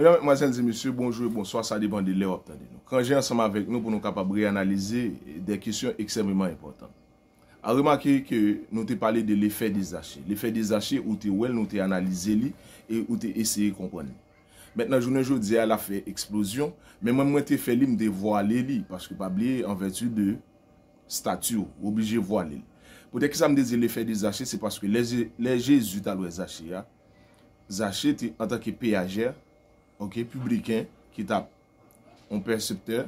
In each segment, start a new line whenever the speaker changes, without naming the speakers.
Mwenye mwenjen ze monsye bonjou e bonsoa sa di bandi le optande. Kan jen ansama vek nou pou nou kapabri analize de kisyon eksem veman importan. A remake ke nou te pale de le fey dizache. Le fey dizache ou te wel nou te analize li e ou te eseye kompon. Metna jounen jou di ala fey eksplosyon. Men mwen mwen te fe li mde voale li. Pache ke pa ble en vertu de statu. Oblije voale li. Potek ki sa mde ze le fey dizache se paske leje zuta lwe zache ya. Zache te an takke peyajer. Ok, publikè, ki tap, on perceptè,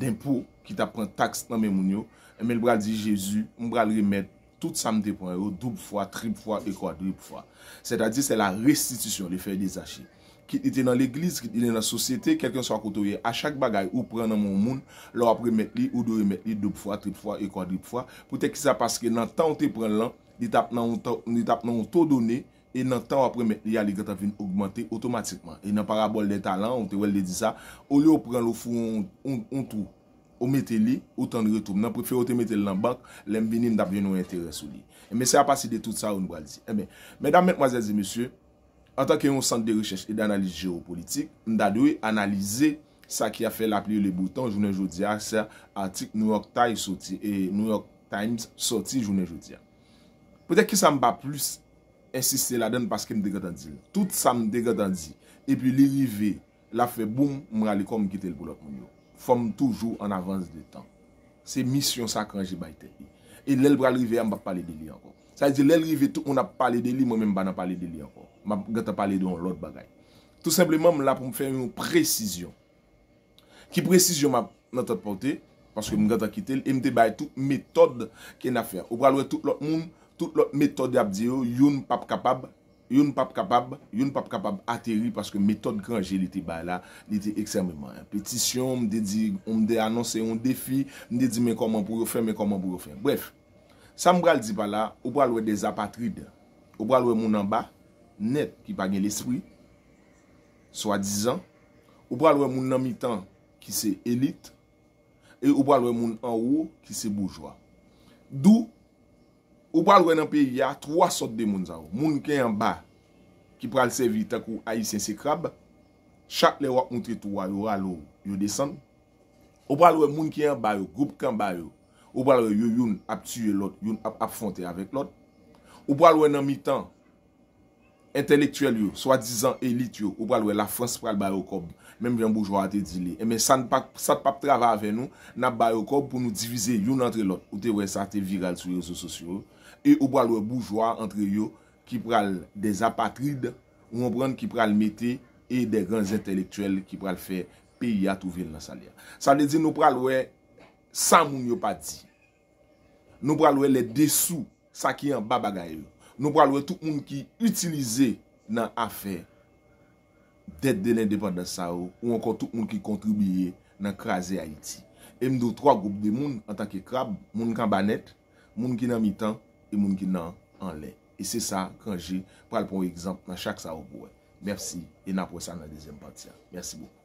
dèmpou, ki tap pran taks nan mè moun yo, eh, mè l bral di Jésus, mbral remèd tout sa mtè pran yo, doub fwa, trib fwa, ekwa, drib fwa. Se ta di, se la restitisyon, li fèy li zache. Ki ite nan l'eglise, ki ite nan la sosyete, kelken sa wakotoye, a chak bagay, ou pran nan moun moun, lor ap remèd li, ou do remèd li, doub fwa, trib fwa, ekwa, drib fwa, pou te ki sa paske nan ta mtè pran lan, li tap nan mtò donè, e nan tan apre yaligat avin augmante otomatikman. E nan parabol de talan, ou te wel de di sa, ou li ou pren lo foun, ou meteli, ou tan retoum. Nan prefè ou te meteli nan bank, lem vini mdap vye nou enteres ou li. Eme, se apasi de tout sa ou nou alizi. Eme, mdame, mwazèzi, msye, an tan ke yon sante de richèche e de analize jeopolitik, mdadewe analize sa ki a fè la pli ou le boutan jounen joudia, se atik New York Times soti jounen joudia. Potek ki sa mba plus Insiste la den paske mde gata di. Tout sa mde gata di. E pi li rive la fe boum mga li kon mkite l pou lot moun yo. Fom toujou an avans de tan. Se misyon sakranji bayte li. E lel bral rive an mba pale de li anko. Sa yi di lel rive tout mna pale de li mwen mba npa pale de li anko. Mga gata pale de yon lot bagay. Tout sebleman mla pou mfe yon prezisyon. Ki prezisyon mna tate pote. Paske mga gata kite l. Mde bay tout metode kene afe. Ou bral wè tout lot moun. Tout lot metode ap diyo, yon pap kapab, yon pap kapab, yon pap kapab ateri, paske metode granje li te ba la, li te eksememan. Petisyon, mde di, mde anonsen yon defi, mde di men koman pou yo fe, men koman pou yo fe. Bref, sa mbra li di ba la, obwa lwe de zapatride, obwa lwe moun an ba, net ki pa gen l'espri, swa dizan, obwa lwe moun nan mi tan ki se elit, e obwa lwe moun an ou ki se boujwa. Dou, Ou pal wè nan peyi ya, 3 sot de moun za ou. Moun kè yon ba, ki pral sevi takou a yi sensi krab, chak lè wak moun tri tou wali walo yon desan. Ou pal wè moun kè yon ba yon, goup kan ba yon, ou pal wè yon yon ap suye lot, yon ap ap fonte avek lot. Ou pal wè nan mi tan, entelektuel yo, swa dizan elit yo, ou pral wè la frans pral bayokob, menm vyan boujwa a te dile. Emen, eh, sa te pap travè avè nou, nan bayokob pou nou divize yon antre lot, ou te wè sa te viral sou yon sosyo, e ou pral wè boujwa antre yo, ki pral des apatride, ou moun pran ki pral metè, e de ranz entelektuel ki pral fè peyi a touvel nan sa lè. Sa lè di nou pral wè sa moun yo pati. Nou pral wè le dessou sa ki an babaga yo. Nou pralwe tout moun ki utilize nan afer dete dene depan da sa ou ou ankon tout moun ki kontribuye nan kraze Haiti. E mdou 3 goup de moun an tanke krab, moun kan banet, moun ki nan mitan, moun ki nan anle. E se sa kanje pral pou ekzant nan chak sa ou boue. Mersi, e na pou sa nan dezem patia. Mersi bou.